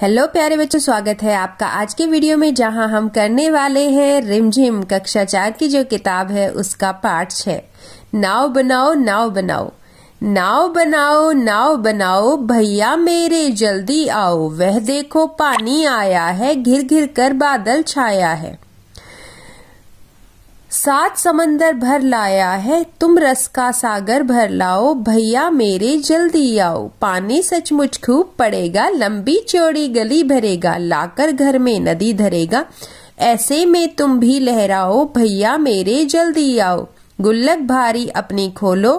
hello प्यारे बच्चों स्वागत है आपका आज के वीडियो में जहां हम करने वाले हैं रिमझिम कक्षा चार की जो किताब है उसका पाठ छ नाव बनाओ नाव बनाओ नाव बनाओ नाव बनाओ भैया मेरे जल्दी आओ वह देखो पानी आया है घिर घिर कर बादल छाया है सात समंदर भर लाया है तुम रस का सागर भर लाओ भैया मेरे जल्दी आओ पानी सचमुच खूब पड़ेगा लंबी चौड़ी गली भरेगा लाकर घर में नदी धरेगा ऐसे में तुम भी लहराओ भैया मेरे जल्दी आओ गुल्लक भारी अपनी खोलो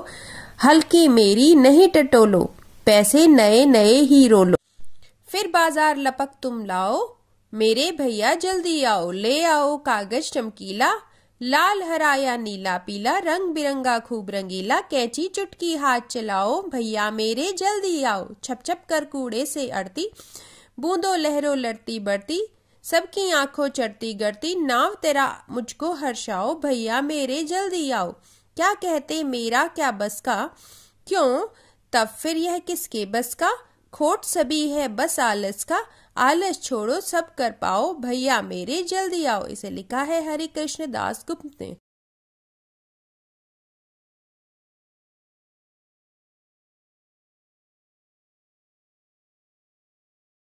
हल्की मेरी नहीं टटोलो पैसे नए नए ही रोलो फिर बाजार लपक तुम लाओ मेरे भैया जल्दी आओ ले आओ कागज चमकीला लाल हरा या नीला पीला रंग बिरंगा खूब रंगीला कैची चुटकी हाथ चलाओ भैया मेरे जल्दी आओ छप छप कर कूड़े से अड़ती बूंदो लहरों लड़ती बढ़ती सबकी आंखों चढ़ती गढ़ती नाव तेरा मुझको हर्षाओ भैया मेरे जल्दी आओ क्या कहते मेरा क्या बस का क्यों तब फिर यह किसके बस का खोट सभी है बस आलस का आलस छोड़ो सब कर पाओ भैया मेरे जल्दी आओ इसे लिखा है हरि कृष्ण दास गुप्त ने